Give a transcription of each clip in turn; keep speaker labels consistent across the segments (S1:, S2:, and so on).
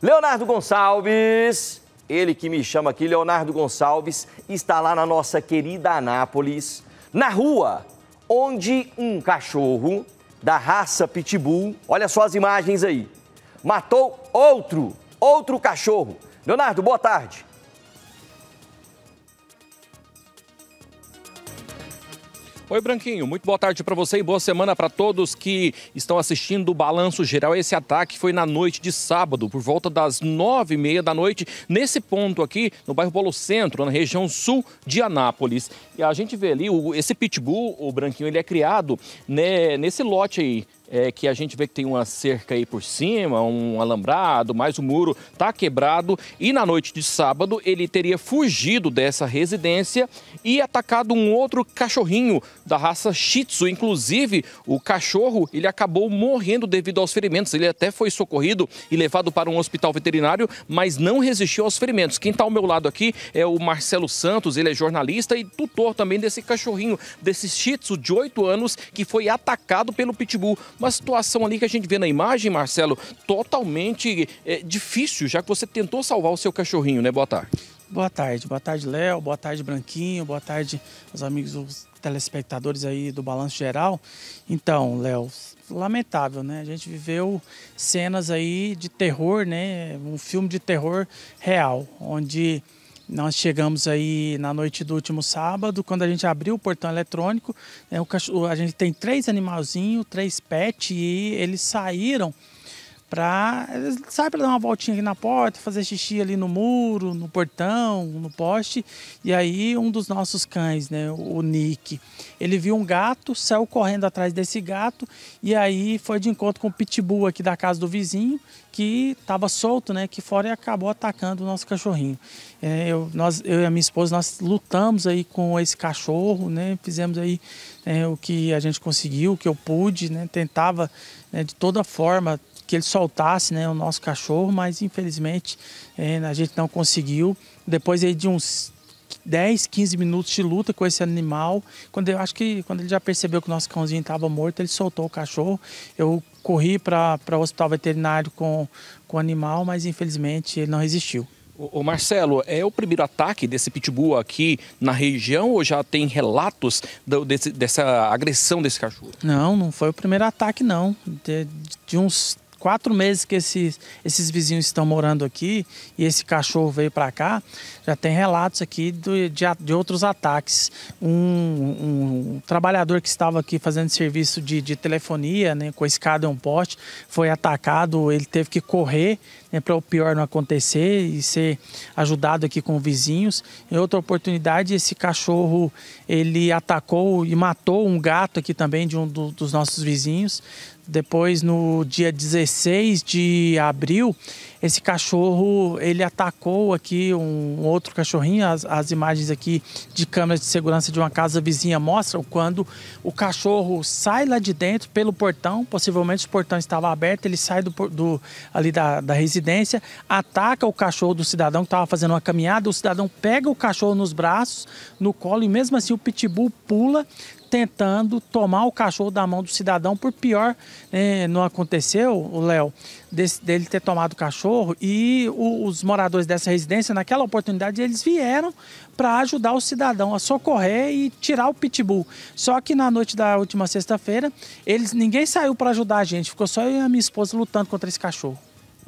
S1: Leonardo Gonçalves, ele que me chama aqui, Leonardo Gonçalves, está lá na nossa querida Anápolis, na rua onde um cachorro da raça Pitbull, olha só as imagens aí, matou outro,
S2: outro cachorro. Leonardo, boa tarde. Oi, Branquinho. Muito boa tarde para você e boa semana para todos que estão assistindo o Balanço Geral. Esse ataque foi na noite de sábado, por volta das nove e meia da noite, nesse ponto aqui, no bairro Polo Centro, na região sul de Anápolis. E a gente vê ali, o, esse pitbull, o Branquinho, ele é criado né, nesse lote aí, é, que a gente vê que tem uma cerca aí por cima, um alambrado, mais um muro, está quebrado. E na noite de sábado ele teria fugido dessa residência e atacado um outro cachorrinho da raça Shih Tzu. Inclusive, o cachorro ele acabou morrendo devido aos ferimentos. Ele até foi socorrido e levado para um hospital veterinário, mas não resistiu aos ferimentos. Quem está ao meu lado aqui é o Marcelo Santos, ele é jornalista e tutor também desse cachorrinho, desse Shih Tzu de 8 anos que foi atacado pelo Pitbull. Uma situação ali que a gente vê na imagem, Marcelo, totalmente é, difícil, já que você tentou salvar o seu cachorrinho, né? Boa tarde.
S3: Boa tarde, boa tarde, Léo, boa tarde, Branquinho, boa tarde, meus amigos os telespectadores aí do Balanço Geral. Então, Léo, lamentável, né? A gente viveu cenas aí de terror, né? Um filme de terror real, onde nós chegamos aí na noite do último sábado, quando a gente abriu o portão eletrônico, né, o cachorro, a gente tem três animalzinhos, três pets, e eles saíram para eles saem para dar uma voltinha aqui na porta, fazer xixi ali no muro, no portão, no poste. E aí um dos nossos cães, né, o Nick, ele viu um gato, saiu correndo atrás desse gato e aí foi de encontro com o pitbull aqui da casa do vizinho, que estava solto, né, que fora e acabou atacando o nosso cachorrinho. É, eu, nós, eu e a minha esposa, nós lutamos aí com esse cachorro, né, fizemos aí é, o que a gente conseguiu, o que eu pude, né, tentava né, de toda forma que ele soltasse né, o nosso cachorro, mas infelizmente é, a gente não conseguiu. Depois aí de uns 10, 15 minutos de luta com esse animal, quando eu acho que quando ele já percebeu que o nosso cãozinho estava morto, ele soltou o cachorro. Eu corri para o hospital veterinário com, com o animal, mas infelizmente ele não resistiu.
S2: O Marcelo, é o primeiro ataque desse pitbull aqui na região ou já tem relatos do, desse, dessa agressão desse cachorro?
S3: Não, não foi o primeiro ataque não. De, de uns quatro meses que esses, esses vizinhos estão morando aqui e esse cachorro veio para cá, já tem relatos aqui do, de, de outros ataques. Um, um, um, trabalhador que estava aqui fazendo serviço de, de telefonia, né, com a escada e um poste, foi atacado, ele teve que correr né, para o pior não acontecer e ser ajudado aqui com vizinhos. Em outra oportunidade, esse cachorro ele atacou e matou um gato aqui também de um do, dos nossos vizinhos. Depois, no dia 16 de abril, esse cachorro ele atacou aqui um outro cachorrinho. As, as imagens aqui de câmeras de segurança de uma casa vizinha mostram quando o cachorro sai lá de dentro pelo portão. Possivelmente o portão estava aberto, ele sai do, do ali da, da residência, ataca o cachorro do cidadão que estava fazendo uma caminhada. O cidadão pega o cachorro nos braços, no colo e mesmo assim o pitbull pula, tentando tomar o cachorro da mão do cidadão, por pior né, não aconteceu, o Léo, dele ter tomado o cachorro e o, os moradores dessa residência, naquela oportunidade, eles vieram para ajudar o cidadão a socorrer e tirar o pitbull. Só que na noite da última sexta-feira, eles ninguém saiu para ajudar a gente, ficou só eu e a minha esposa lutando contra esse cachorro.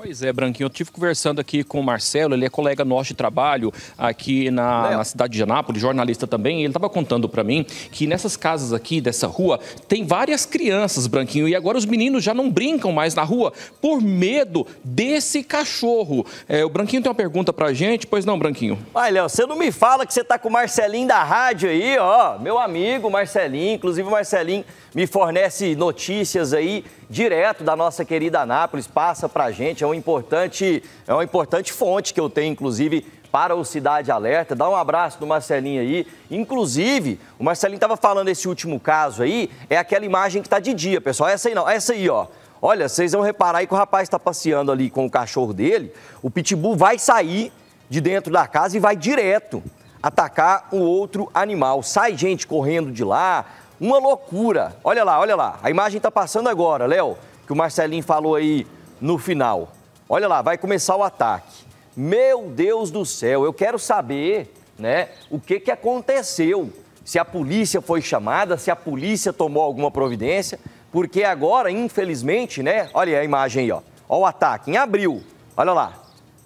S2: Pois é, Branquinho, eu tive conversando aqui com o Marcelo, ele é colega nosso de trabalho aqui na, na cidade de Anápolis, jornalista também, ele estava contando para mim que nessas casas aqui dessa rua tem várias crianças, Branquinho, e agora os meninos já não brincam mais na rua por medo desse cachorro. É, o Branquinho tem uma pergunta a gente, pois não, Branquinho? Olha,
S1: Léo, você não me fala que você tá com o Marcelinho da rádio aí, ó, meu amigo Marcelinho, inclusive o Marcelinho me fornece notícias aí direto da nossa querida Anápolis, passa para a gente, é, um importante, é uma importante fonte que eu tenho, inclusive, para o Cidade Alerta. Dá um abraço do Marcelinho aí. Inclusive, o Marcelinho estava falando esse último caso aí, é aquela imagem que está de dia, pessoal. Essa aí não, essa aí, ó. Olha, vocês vão reparar aí que o rapaz está passeando ali com o cachorro dele. O pitbull vai sair de dentro da casa e vai direto atacar um outro animal. Sai gente correndo de lá, uma loucura. Olha lá, olha lá. A imagem está passando agora, Léo, que o Marcelinho falou aí no final. Olha lá, vai começar o ataque. Meu Deus do céu, eu quero saber, né, o que que aconteceu? Se a polícia foi chamada, se a polícia tomou alguma providência, porque agora, infelizmente, né? Olha a imagem aí, ó. Olha o ataque em abril. Olha lá.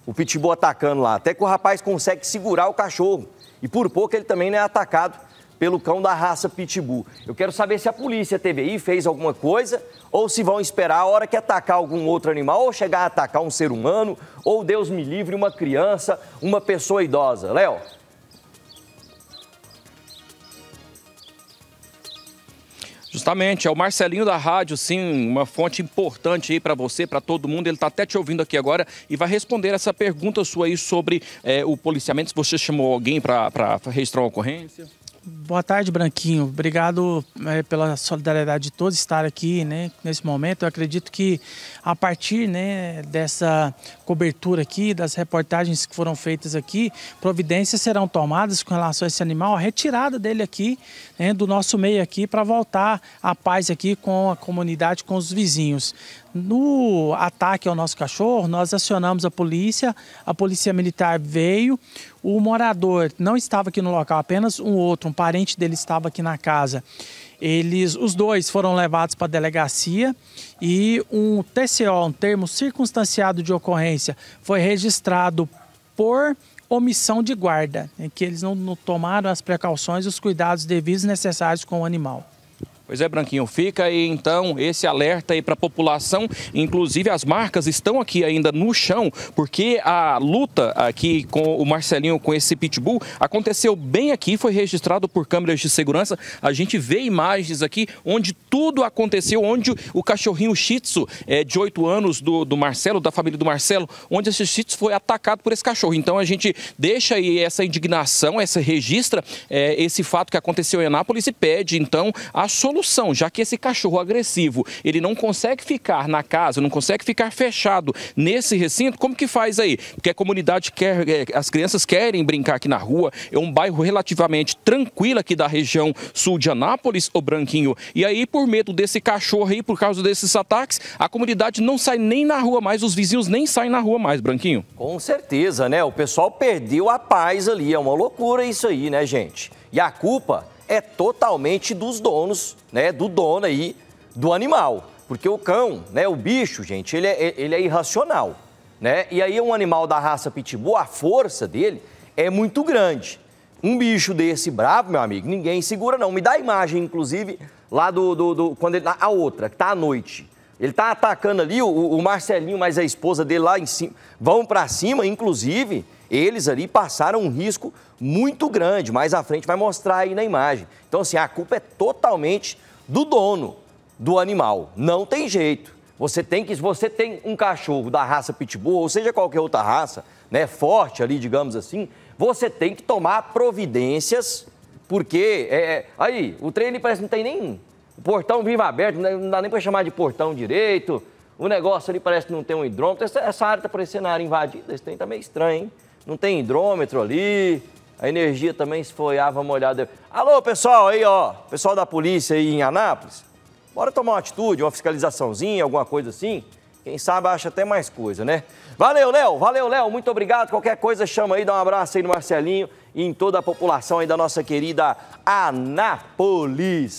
S1: O pitbull atacando lá, até que o rapaz consegue segurar o cachorro. E por pouco ele também não é atacado pelo cão da raça Pitbull. Eu quero saber se a polícia a TVI fez alguma coisa ou se vão esperar a hora que atacar algum outro animal ou chegar a atacar um ser humano ou, Deus me livre, uma criança, uma pessoa idosa. Léo?
S2: Justamente, é o Marcelinho da rádio, sim, uma fonte importante aí para você, para todo mundo. Ele está até te ouvindo aqui agora e vai responder essa pergunta sua aí sobre é, o policiamento, se você chamou alguém para registrar uma ocorrência.
S3: Boa tarde, Branquinho. Obrigado é, pela solidariedade de todos estar aqui, né, nesse momento. Eu acredito que a partir, né, dessa cobertura aqui, das reportagens que foram feitas aqui, providências serão tomadas com relação a esse animal, a retirada dele aqui, né, do nosso meio aqui, para voltar à paz aqui com a comunidade, com os vizinhos. No ataque ao nosso cachorro, nós acionamos a polícia, a polícia militar veio, o morador não estava aqui no local, apenas um outro, um parente dele estava aqui na casa. Eles, os dois foram levados para a delegacia e um TCO, um termo circunstanciado de ocorrência, foi registrado por omissão de guarda, em que eles não, não tomaram as precauções e os cuidados devidos necessários com o animal.
S2: Pois é, Branquinho, fica aí então esse alerta aí para a população. Inclusive, as marcas estão aqui ainda no chão, porque a luta aqui com o Marcelinho, com esse pitbull, aconteceu bem aqui, foi registrado por câmeras de segurança. A gente vê imagens aqui onde tudo aconteceu, onde o cachorrinho Shih Tzu, é, de 8 anos, do, do Marcelo, da família do Marcelo, onde esse Shih Tzu foi atacado por esse cachorro. Então, a gente deixa aí essa indignação, essa registra, é, esse fato que aconteceu em Anápolis e pede, então, a solução solução, já que esse cachorro agressivo, ele não consegue ficar na casa, não consegue ficar fechado nesse recinto, como que faz aí? Porque a comunidade quer, é, as crianças querem brincar aqui na rua, é um bairro relativamente tranquilo aqui da região sul de Anápolis, o Branquinho, e aí por medo desse cachorro aí, por causa desses ataques, a comunidade não sai nem na rua mais, os vizinhos nem saem na rua mais, Branquinho.
S1: Com certeza,
S2: né? O pessoal perdeu
S1: a paz ali, é uma loucura isso aí, né, gente? E a culpa é totalmente dos donos, né, do dono aí do animal. Porque o cão, né, o bicho, gente, ele é, é, ele é irracional, né? E aí um animal da raça pitbull, a força dele é muito grande. Um bicho desse bravo, meu amigo, ninguém segura não. Me dá a imagem, inclusive, lá do, do, do quando ele, a outra, que tá à noite. Ele tá atacando ali o, o Marcelinho, mas a esposa dele lá em cima, vão para cima, inclusive, eles ali passaram um risco muito grande, mais à frente vai mostrar aí na imagem. Então, assim, a culpa é totalmente do dono do animal. Não tem jeito. Você tem que, se você tem um cachorro da raça pitbull, ou seja, qualquer outra raça, né, forte ali, digamos assim, você tem que tomar providências, porque, é, é aí, o trem parece que não tem nem o portão viva aberto, né, não dá nem para chamar de portão direito, o negócio ali parece que não tem um hidrômetro, essa, essa área tá parecendo área invadida, esse trem tá meio estranho, hein? não tem hidrômetro ali, a energia também se foi, ah, vamos Alô, pessoal aí, ó, pessoal da polícia aí em Anápolis, bora tomar uma atitude, uma fiscalizaçãozinha, alguma coisa assim. Quem sabe acha até mais coisa, né? Valeu, Léo. Valeu, Léo. Muito obrigado. Qualquer coisa, chama aí, dá um abraço aí no Marcelinho e em toda a população aí da nossa querida Anápolis.